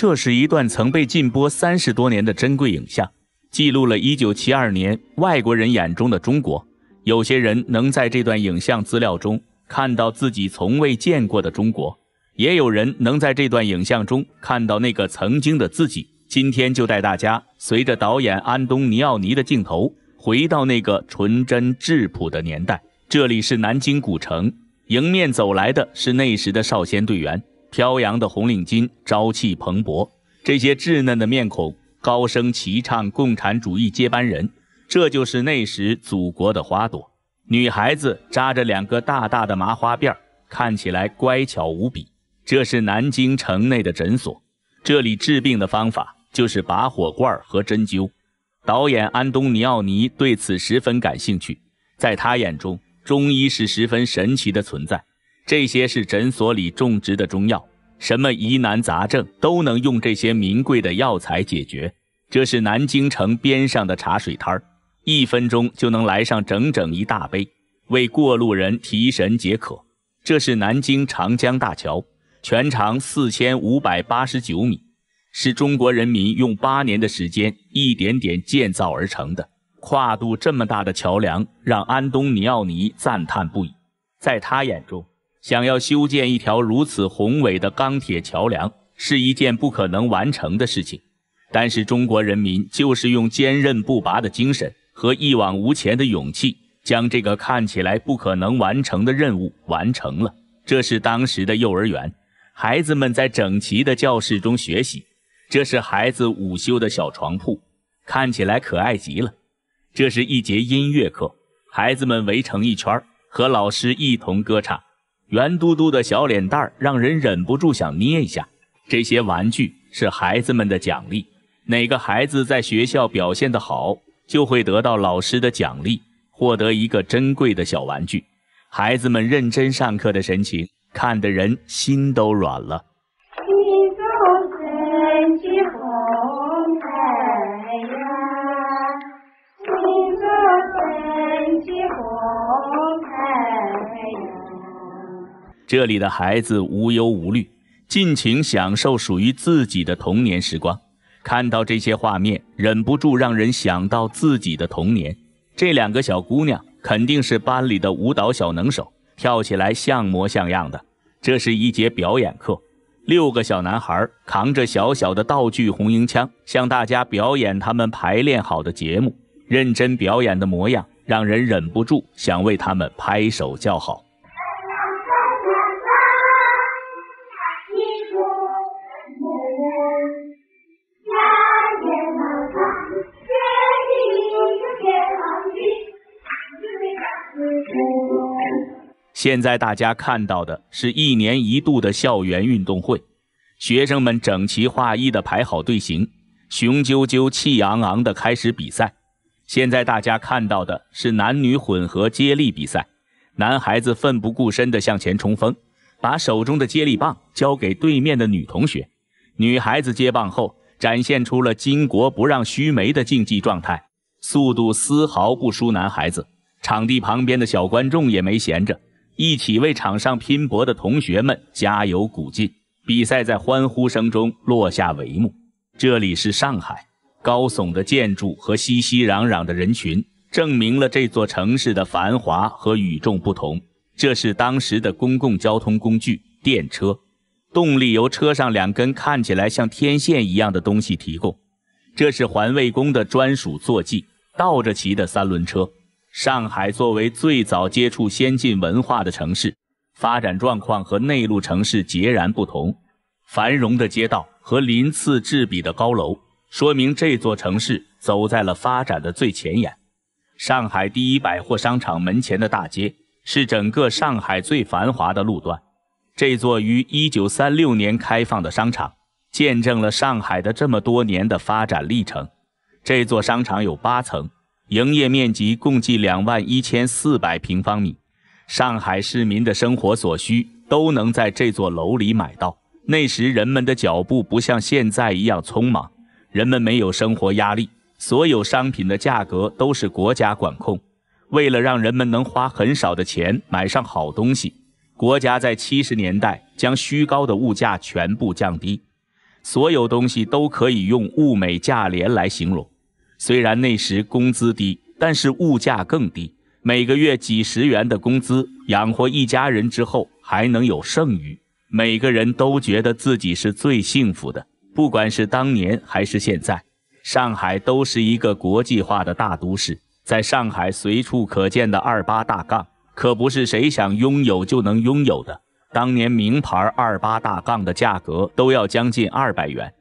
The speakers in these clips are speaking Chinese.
这是一段曾被禁播三十多年的珍贵影像，记录了1972年外国人眼中的中国。有些人能在这段影像资料中看到自己从未见过的中国，也有人能在这段影像中看到那个曾经的自己。今天就带大家随着导演安东尼奥尼的镜头，回到那个纯真质朴的年代。这里是南京古城，迎面走来的是那时的少先队员。飘扬的红领巾，朝气蓬勃；这些稚嫩的面孔高声齐唱《共产主义接班人》，这就是那时祖国的花朵。女孩子扎着两个大大的麻花辫，看起来乖巧无比。这是南京城内的诊所，这里治病的方法就是拔火罐和针灸。导演安东尼奥尼对此十分感兴趣，在他眼中，中医是十分神奇的存在。这些是诊所里种植的中药。什么疑难杂症都能用这些名贵的药材解决。这是南京城边上的茶水摊一分钟就能来上整整一大杯，为过路人提神解渴。这是南京长江大桥，全长四千五百八十九米，是中国人民用八年的时间一点点建造而成的。跨度这么大的桥梁，让安东尼奥尼赞叹不已。在他眼中，想要修建一条如此宏伟的钢铁桥梁是一件不可能完成的事情，但是中国人民就是用坚韧不拔的精神和一往无前的勇气，将这个看起来不可能完成的任务完成了。这是当时的幼儿园，孩子们在整齐的教室中学习。这是孩子午休的小床铺，看起来可爱极了。这是一节音乐课，孩子们围成一圈和老师一同歌唱。圆嘟嘟的小脸蛋让人忍不住想捏一下。这些玩具是孩子们的奖励，哪个孩子在学校表现得好，就会得到老师的奖励，获得一个珍贵的小玩具。孩子们认真上课的神情，看得人心都软了。这里的孩子无忧无虑，尽情享受属于自己的童年时光。看到这些画面，忍不住让人想到自己的童年。这两个小姑娘肯定是班里的舞蹈小能手，跳起来像模像样的。这是一节表演课，六个小男孩扛着小小的道具红缨枪，向大家表演他们排练好的节目。认真表演的模样，让人忍不住想为他们拍手叫好。现在大家看到的是一年一度的校园运动会，学生们整齐划一的排好队形，雄赳赳气昂昂的开始比赛。现在大家看到的是男女混合接力比赛，男孩子奋不顾身的向前冲锋，把手中的接力棒交给对面的女同学，女孩子接棒后展现出了巾帼不让须眉的竞技状态，速度丝毫不输男孩子。场地旁边的小观众也没闲着。一起为场上拼搏的同学们加油鼓劲！比赛在欢呼声中落下帷幕。这里是上海，高耸的建筑和熙熙攘攘的人群证明了这座城市的繁华和与众不同。这是当时的公共交通工具——电车，动力由车上两根看起来像天线一样的东西提供。这是环卫工的专属坐骑，倒着骑的三轮车。上海作为最早接触先进文化的城市，发展状况和内陆城市截然不同。繁荣的街道和鳞次栉比的高楼，说明这座城市走在了发展的最前沿。上海第一百货商场门前的大街，是整个上海最繁华的路段。这座于1936年开放的商场，见证了上海的这么多年的发展历程。这座商场有八层。营业面积共计两万一千四百平方米，上海市民的生活所需都能在这座楼里买到。那时人们的脚步不像现在一样匆忙，人们没有生活压力，所有商品的价格都是国家管控。为了让人们能花很少的钱买上好东西，国家在七十年代将虚高的物价全部降低，所有东西都可以用“物美价廉”来形容。虽然那时工资低，但是物价更低，每个月几十元的工资养活一家人之后还能有剩余，每个人都觉得自己是最幸福的。不管是当年还是现在，上海都是一个国际化的大都市。在上海随处可见的二八大杠，可不是谁想拥有就能拥有的。当年名牌二八大杠的价格都要将近二百元。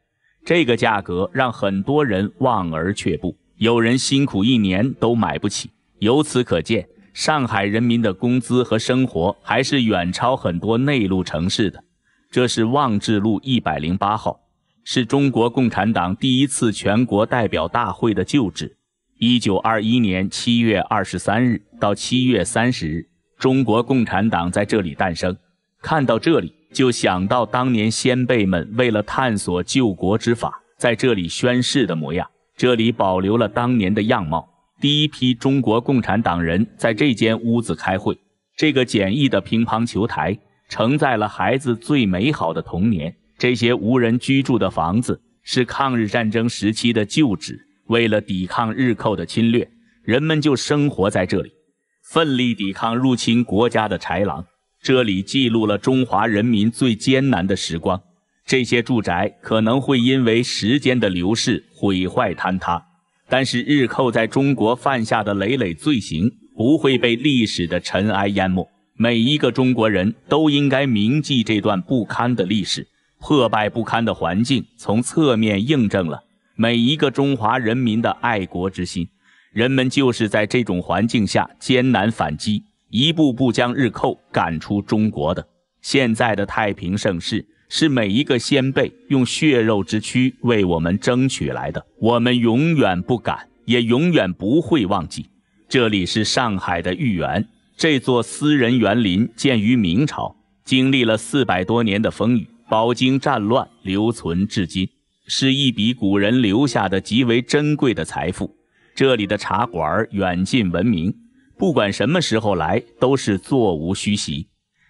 这个价格让很多人望而却步，有人辛苦一年都买不起。由此可见，上海人民的工资和生活还是远超很多内陆城市的。这是望志路一百零八号，是中国共产党第一次全国代表大会的旧址。一九二一年七月二十三日到七月三十日，中国共产党在这里诞生。看到这里。就想到当年先辈们为了探索救国之法，在这里宣誓的模样。这里保留了当年的样貌。第一批中国共产党人在这间屋子开会。这个简易的乒乓球台承载了孩子最美好的童年。这些无人居住的房子是抗日战争时期的旧址。为了抵抗日寇的侵略，人们就生活在这里，奋力抵抗入侵国家的豺狼。这里记录了中华人民最艰难的时光，这些住宅可能会因为时间的流逝毁坏坍塌，但是日寇在中国犯下的累累罪行不会被历史的尘埃淹没。每一个中国人都应该铭记这段不堪的历史。破败不堪的环境从侧面印证了每一个中华人民的爱国之心，人们就是在这种环境下艰难反击。一步步将日寇赶出中国的，现在的太平盛世是每一个先辈用血肉之躯为我们争取来的，我们永远不敢，也永远不会忘记。这里是上海的豫园，这座私人园林建于明朝，经历了四百多年的风雨，饱经战乱，留存至今，是一笔古人留下的极为珍贵的财富。这里的茶馆远近闻名。不管什么时候来，都是座无虚席。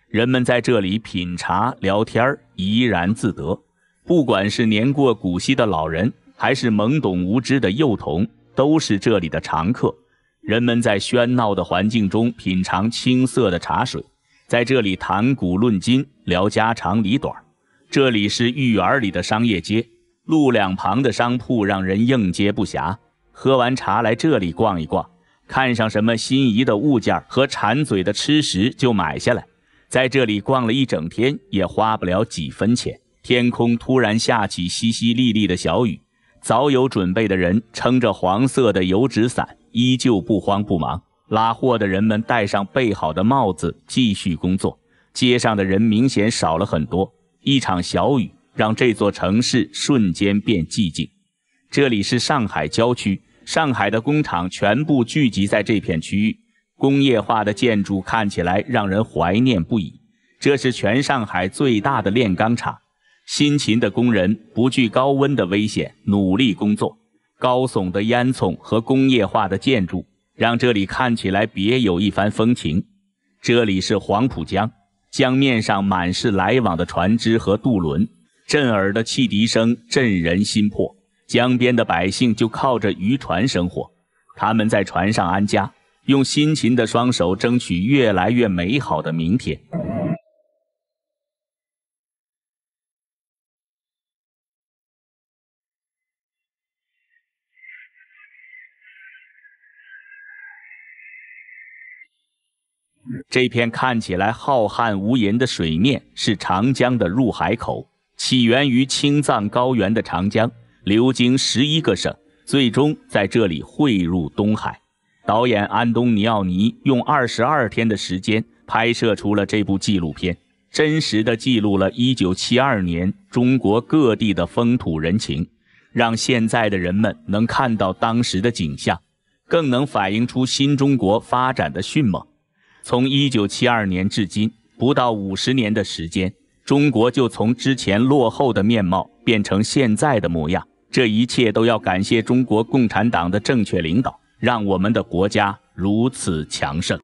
人们在这里品茶聊天，怡然自得。不管是年过古稀的老人，还是懵懂无知的幼童，都是这里的常客。人们在喧闹的环境中品尝青涩的茶水，在这里谈古论今，聊家长里短。这里是御儿里的商业街，路两旁的商铺让人应接不暇。喝完茶，来这里逛一逛。看上什么心仪的物件和馋嘴的吃食就买下来，在这里逛了一整天也花不了几分钱。天空突然下起淅淅沥沥的小雨，早有准备的人撑着黄色的油纸伞，依旧不慌不忙。拉货的人们戴上备好的帽子，继续工作。街上的人明显少了很多，一场小雨让这座城市瞬间变寂静。这里是上海郊区。上海的工厂全部聚集在这片区域，工业化的建筑看起来让人怀念不已。这是全上海最大的炼钢厂，辛勤的工人不惧高温的危险，努力工作。高耸的烟囱和工业化的建筑让这里看起来别有一番风情。这里是黄浦江，江面上满是来往的船只和渡轮，震耳的汽笛声震人心魄。江边的百姓就靠着渔船生活，他们在船上安家，用辛勤的双手争取越来越美好的明天。这片看起来浩瀚无垠的水面是长江的入海口，起源于青藏高原的长江。流经十一个省，最终在这里汇入东海。导演安东尼奥尼用二十二天的时间拍摄出了这部纪录片，真实的记录了一九七二年中国各地的风土人情，让现在的人们能看到当时的景象，更能反映出新中国发展的迅猛。从一九七二年至今，不到五十年的时间，中国就从之前落后的面貌变成现在的模样。这一切都要感谢中国共产党的正确领导，让我们的国家如此强盛。